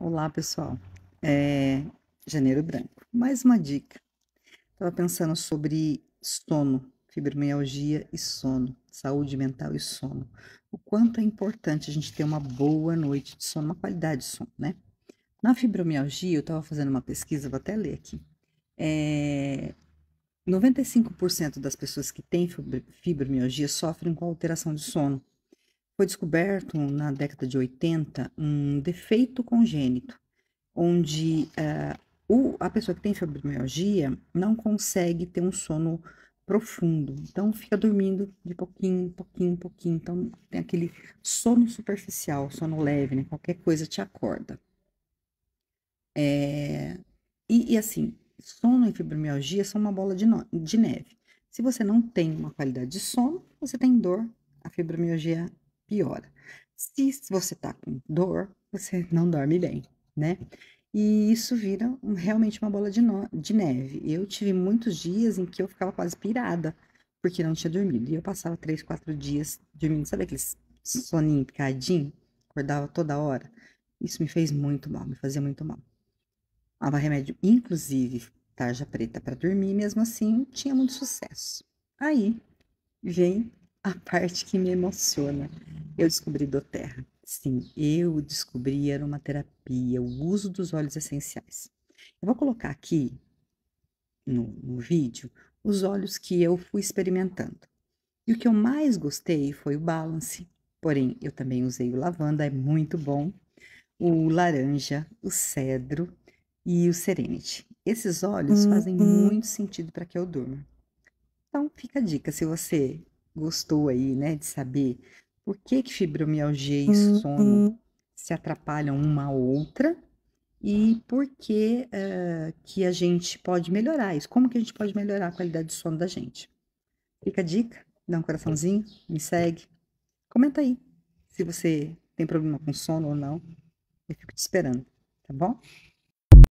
Olá, pessoal. É janeiro branco. Mais uma dica. Estava pensando sobre sono, fibromialgia e sono, saúde mental e sono. O quanto é importante a gente ter uma boa noite de sono, uma qualidade de sono, né? Na fibromialgia, eu estava fazendo uma pesquisa, vou até ler aqui. É, 95% das pessoas que têm fibromialgia sofrem com alteração de sono. Foi descoberto na década de 80 um defeito congênito, onde uh, o, a pessoa que tem fibromialgia não consegue ter um sono profundo, então fica dormindo de pouquinho, pouquinho, pouquinho. Então tem aquele sono superficial, sono leve, né? Qualquer coisa te acorda. É... E, e, assim, sono e fibromialgia são uma bola de, no... de neve. Se você não tem uma qualidade de sono, você tem dor. A fibromialgia piora. Se você tá com dor, você não dorme bem, né? E isso vira um, realmente uma bola de, no, de neve. Eu tive muitos dias em que eu ficava quase pirada, porque não tinha dormido. E eu passava três, quatro dias dormindo, sabe aqueles soninho picadinho? Acordava toda hora. Isso me fez muito mal, me fazia muito mal. Dava remédio, inclusive tarja preta para dormir, mesmo assim, tinha muito sucesso. Aí vem a parte que me emociona. Eu descobri do Terra. Sim, eu descobri era uma terapia, o uso dos óleos essenciais. Eu vou colocar aqui no, no vídeo os óleos que eu fui experimentando. E o que eu mais gostei foi o balance, porém eu também usei o lavanda, é muito bom, o laranja, o cedro e o serenity. Esses óleos fazem uhum. muito sentido para que eu durma. Então fica a dica, se você gostou aí, né, de saber por que, que fibromialgia e sono uhum. se atrapalham uma a outra e por que, uh, que a gente pode melhorar isso, como que a gente pode melhorar a qualidade de sono da gente. Fica a dica, dá um coraçãozinho, me segue, comenta aí se você tem problema com sono ou não, eu fico te esperando, tá bom?